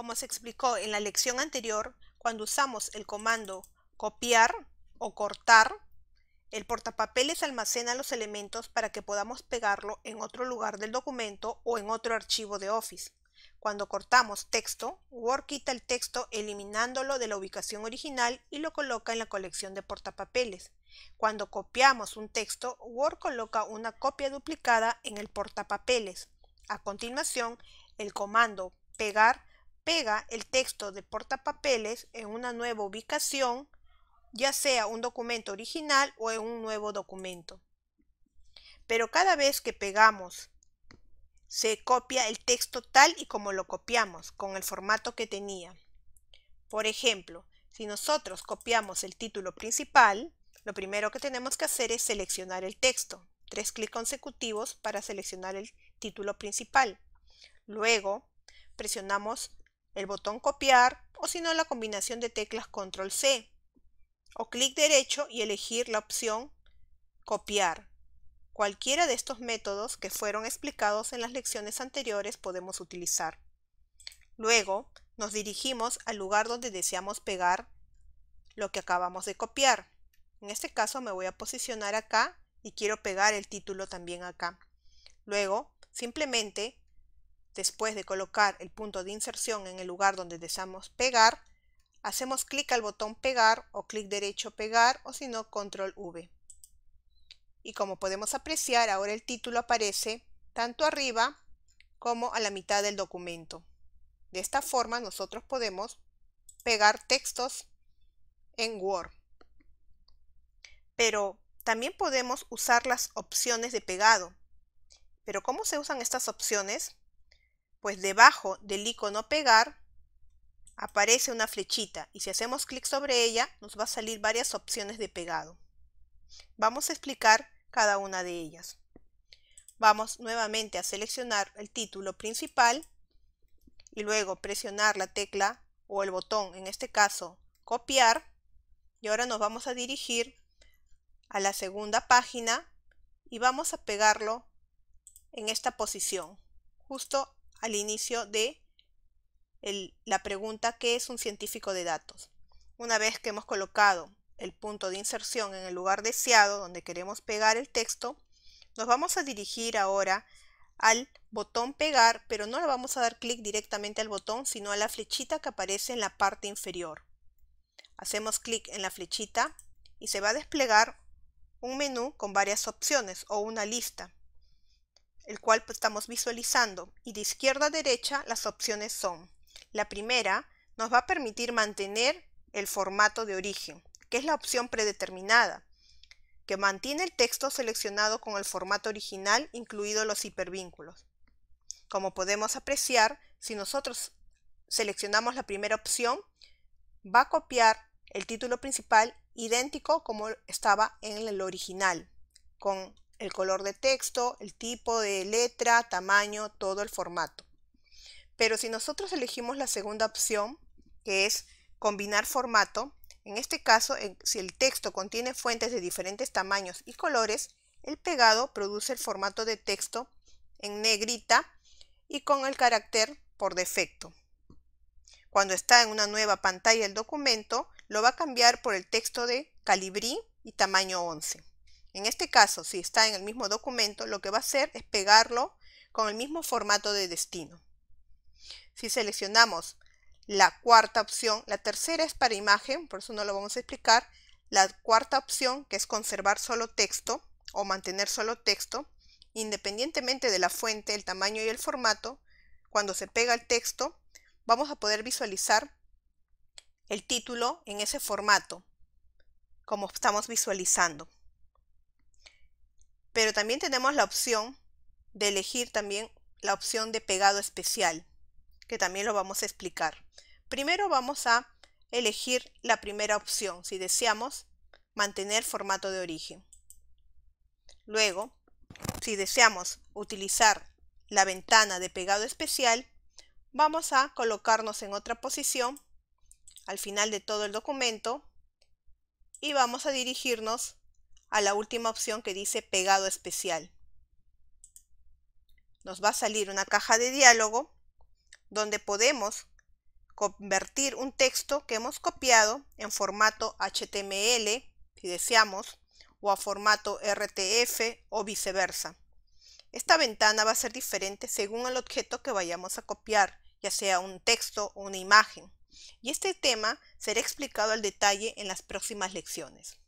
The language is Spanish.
como se explicó en la lección anterior, cuando usamos el comando copiar o cortar, el portapapeles almacena los elementos para que podamos pegarlo en otro lugar del documento o en otro archivo de Office. Cuando cortamos texto, Word quita el texto eliminándolo de la ubicación original y lo coloca en la colección de portapapeles. Cuando copiamos un texto, Word coloca una copia duplicada en el portapapeles. A continuación, el comando pegar pega el texto de portapapeles en una nueva ubicación, ya sea un documento original o en un nuevo documento. Pero cada vez que pegamos, se copia el texto tal y como lo copiamos, con el formato que tenía. Por ejemplo, si nosotros copiamos el título principal, lo primero que tenemos que hacer es seleccionar el texto. Tres clics consecutivos para seleccionar el título principal. Luego, presionamos el botón copiar o si no la combinación de teclas control C o clic derecho y elegir la opción copiar. Cualquiera de estos métodos que fueron explicados en las lecciones anteriores podemos utilizar. Luego nos dirigimos al lugar donde deseamos pegar lo que acabamos de copiar. En este caso me voy a posicionar acá y quiero pegar el título también acá. Luego simplemente Después de colocar el punto de inserción en el lugar donde deseamos pegar, hacemos clic al botón pegar o clic derecho pegar o si no control V. Y como podemos apreciar ahora el título aparece tanto arriba como a la mitad del documento. De esta forma nosotros podemos pegar textos en Word. Pero también podemos usar las opciones de pegado. ¿Pero cómo se usan estas opciones? pues debajo del icono pegar aparece una flechita y si hacemos clic sobre ella nos va a salir varias opciones de pegado. Vamos a explicar cada una de ellas. Vamos nuevamente a seleccionar el título principal y luego presionar la tecla o el botón, en este caso copiar y ahora nos vamos a dirigir a la segunda página y vamos a pegarlo en esta posición, justo al inicio de la pregunta ¿qué es un científico de datos? Una vez que hemos colocado el punto de inserción en el lugar deseado donde queremos pegar el texto, nos vamos a dirigir ahora al botón pegar, pero no le vamos a dar clic directamente al botón, sino a la flechita que aparece en la parte inferior. Hacemos clic en la flechita y se va a desplegar un menú con varias opciones o una lista el cual pues, estamos visualizando, y de izquierda a derecha las opciones son. La primera nos va a permitir mantener el formato de origen, que es la opción predeterminada, que mantiene el texto seleccionado con el formato original, incluidos los hipervínculos. Como podemos apreciar, si nosotros seleccionamos la primera opción, va a copiar el título principal idéntico como estaba en el original, con el color de texto, el tipo de letra, tamaño, todo el formato. Pero si nosotros elegimos la segunda opción, que es combinar formato, en este caso, si el texto contiene fuentes de diferentes tamaños y colores, el pegado produce el formato de texto en negrita y con el carácter por defecto. Cuando está en una nueva pantalla el documento, lo va a cambiar por el texto de calibrí y tamaño 11. En este caso, si está en el mismo documento, lo que va a hacer es pegarlo con el mismo formato de destino. Si seleccionamos la cuarta opción, la tercera es para imagen, por eso no lo vamos a explicar. La cuarta opción, que es conservar solo texto o mantener solo texto, independientemente de la fuente, el tamaño y el formato, cuando se pega el texto, vamos a poder visualizar el título en ese formato, como estamos visualizando. Pero también tenemos la opción de elegir también la opción de pegado especial, que también lo vamos a explicar. Primero vamos a elegir la primera opción, si deseamos mantener formato de origen. Luego, si deseamos utilizar la ventana de pegado especial, vamos a colocarnos en otra posición al final de todo el documento y vamos a dirigirnos a la última opción que dice pegado especial. Nos va a salir una caja de diálogo donde podemos convertir un texto que hemos copiado en formato HTML, si deseamos, o a formato RTF o viceversa. Esta ventana va a ser diferente según el objeto que vayamos a copiar, ya sea un texto o una imagen. Y este tema será explicado al detalle en las próximas lecciones.